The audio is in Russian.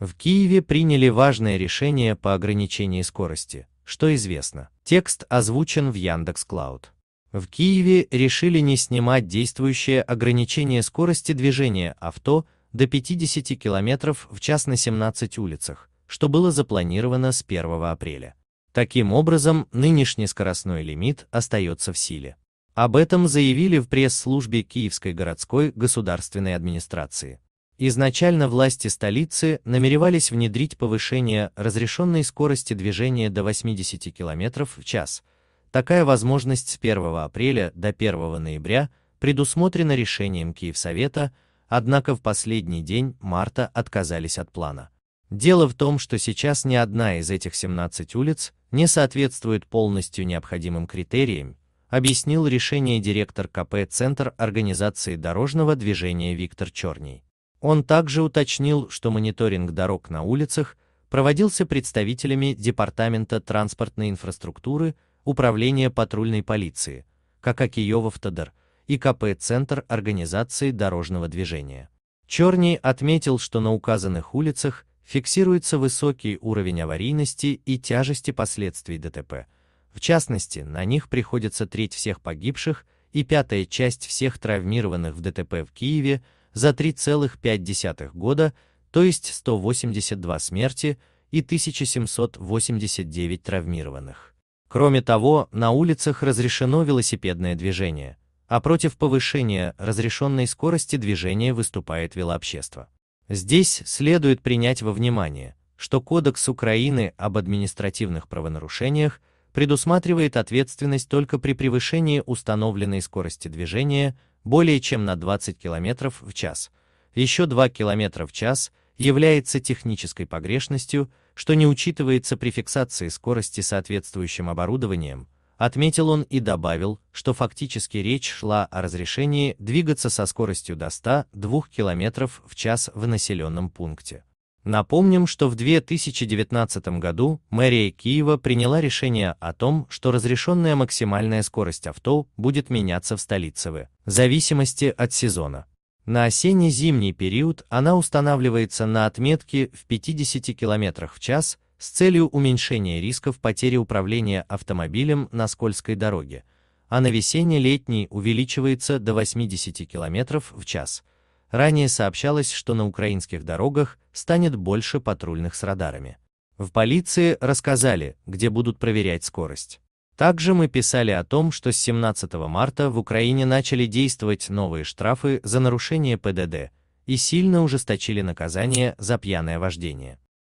В Киеве приняли важное решение по ограничению скорости, что известно. Текст озвучен в Яндекс.Клауд. В Киеве решили не снимать действующее ограничение скорости движения авто до 50 км в час на 17 улицах, что было запланировано с 1 апреля. Таким образом, нынешний скоростной лимит остается в силе. Об этом заявили в пресс-службе Киевской городской государственной администрации. Изначально власти столицы намеревались внедрить повышение разрешенной скорости движения до 80 км в час. Такая возможность с 1 апреля до 1 ноября предусмотрена решением Киевсовета, однако в последний день марта отказались от плана. Дело в том, что сейчас ни одна из этих 17 улиц не соответствует полностью необходимым критериям, объяснил решение директор КП Центр организации дорожного движения Виктор Черний. Он также уточнил, что мониторинг дорог на улицах проводился представителями Департамента транспортной инфраструктуры, Управления патрульной полиции, как Акиёвовтодор и КП «Центр организации дорожного движения». Черний отметил, что на указанных улицах фиксируется высокий уровень аварийности и тяжести последствий ДТП. В частности, на них приходится треть всех погибших и пятая часть всех травмированных в ДТП в Киеве, за 3,5 года, то есть 182 смерти и 1789 травмированных. Кроме того, на улицах разрешено велосипедное движение, а против повышения разрешенной скорости движения выступает велообщество. Здесь следует принять во внимание, что Кодекс Украины об административных правонарушениях предусматривает ответственность только при превышении установленной скорости движения более чем на 20 км в час, еще 2 км в час является технической погрешностью, что не учитывается при фиксации скорости соответствующим оборудованием, отметил он и добавил, что фактически речь шла о разрешении двигаться со скоростью до 102 2 км в час в населенном пункте. Напомним, что в 2019 году мэрия Киева приняла решение о том, что разрешенная максимальная скорость авто будет меняться в столице в зависимости от сезона. На осенне-зимний период она устанавливается на отметке в 50 км в час с целью уменьшения рисков потери управления автомобилем на скользкой дороге, а на весенне-летний увеличивается до 80 км в час – Ранее сообщалось, что на украинских дорогах станет больше патрульных с радарами. В полиции рассказали, где будут проверять скорость. Также мы писали о том, что с 17 марта в Украине начали действовать новые штрафы за нарушение ПДД и сильно ужесточили наказание за пьяное вождение.